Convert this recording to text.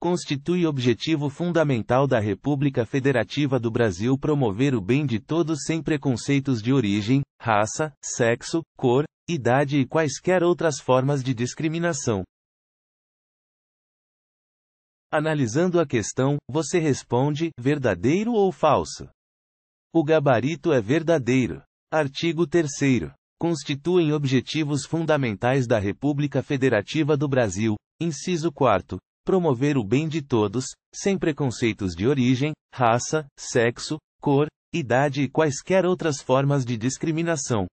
constitui objetivo fundamental da República Federativa do Brasil promover o bem de todos sem preconceitos de origem, raça, sexo, cor, idade e quaisquer outras formas de discriminação. Analisando a questão, você responde: verdadeiro ou falso? O gabarito é verdadeiro. Artigo 3. Constituem objetivos fundamentais da República Federativa do Brasil. Inciso 4 promover o bem de todos, sem preconceitos de origem, raça, sexo, cor, idade e quaisquer outras formas de discriminação,